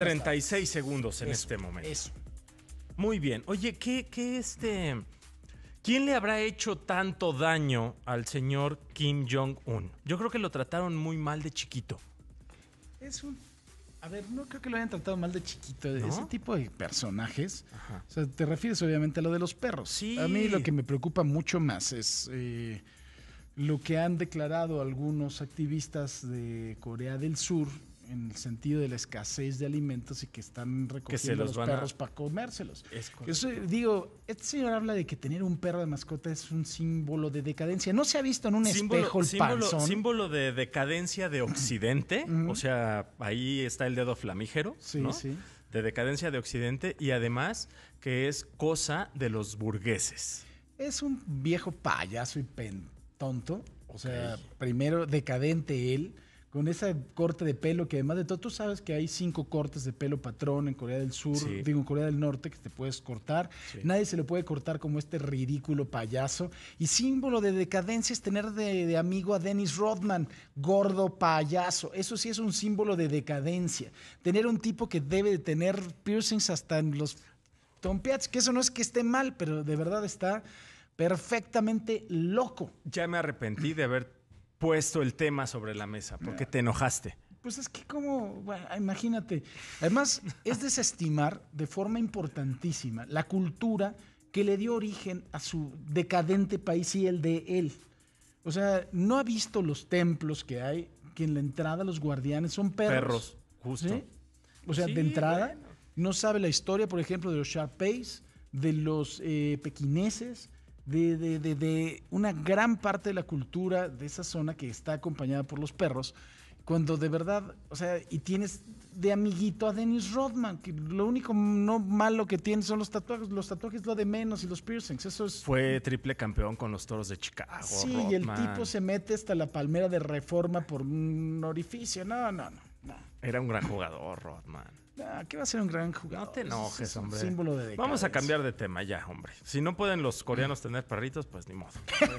36 segundos en este momento. Eso. Muy bien. Oye, ¿qué, qué este... ¿Quién le habrá hecho tanto daño al señor Kim Jong-un? Yo creo que lo trataron muy mal de chiquito. Es un. A ver, no creo que lo hayan tratado mal de chiquito. Ese tipo de personajes. O sea, te refieres obviamente a lo de los perros. Sí. A mí lo que me preocupa mucho más es eh, lo que han declarado algunos activistas de Corea del Sur en el sentido de la escasez de alimentos y que están recogiendo los, perros para comérselos. digo, este señor habla de que tener un perro de mascota es un símbolo de decadencia. No se ha visto en un espejo el símbolo, panzón? símbolo de decadencia de Occidente. o sea, ahí está el dedo flamígero. Sí, sí. De decadencia de Occidente y además que es cosa de los burgueses. Es un viejo payaso y tonto. O sea, primero decadente él con ese corte de pelo que además de todo, tú sabes que hay cinco cortes de pelo patrón en Corea del Sur, digo en Corea del Norte, que te puedes cortar. Nadie se lo puede cortar como este ridículo payaso. Y símbolo de decadencia es tener de, amigo a Dennis Rodman, gordo payaso. Eso sí es un símbolo de decadencia. Tener un tipo que debe de tener piercings hasta en los tompiats, que eso no es que esté mal, pero de verdad está perfectamente loco. Ya me arrepentí de haber puesto el tema sobre la mesa? porque te enojaste? Pues es que como, imagínate. Además, es desestimar de forma importantísima la cultura que le dio origen a su decadente país y el de él. O sea, no ha visto los templos que hay, que en la entrada los guardianes son perros. Perros, justo. O sea, de entrada, no sabe la historia, por ejemplo, de los Sharpeis, de los eh, pequineses, de, de, de, una gran parte de la cultura de esa zona que está acompañada por los perros, cuando de verdad, o sea, y tienes de amiguito a Dennis Rodman, que lo único no malo que tiene son los tatuajes, los tatuajes lo de menos y los piercings, eso es... Fue triple campeón con los toros de Chicago. Sí, y el tipo se mete hasta la palmera de reforma por un orificio, no, no, no. Era un gran jugador, Rodman. ¿Qué va a ser un gran jugador? No te enojes, hombre. Símbolo de Vamos a cambiar de tema ya, hombre. Si no pueden los coreanos tener perritos, pues ni modo.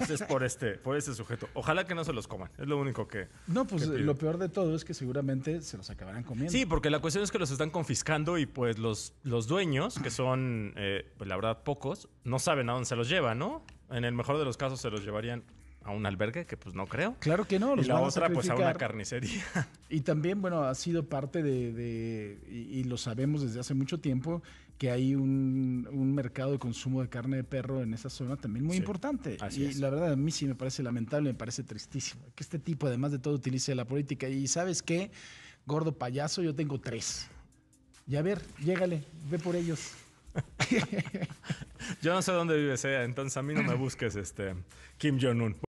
es por este, por sujeto. Ojalá que no se los coman. Es lo único que. No, pues lo peor de todo es que seguramente se los acabarán comiendo. Sí, porque la cuestión es que los están confiscando y pues los, los dueños, que son, eh, pues, la verdad, pocos, no saben a dónde se los llevan, ¿no? En el mejor de los casos se los llevarían a un albergue, que pues no creo. Claro que no. y la otra, pues a una carnicería. Y también, bueno, ha sido parte de, y, lo sabemos desde hace mucho tiempo, que hay un, mercado de consumo de carne de perro en esa zona también muy importante. y la verdad, a mí sí me parece lamentable, me parece tristísimo que este tipo, además de todo, utilice la política. Y sabes qué, gordo payaso, yo tengo tres. Y a ver, llégale, ve por ellos. Yo no sé dónde vive, sea. Eh, entonces a mí no me busques este Kim Jong-un.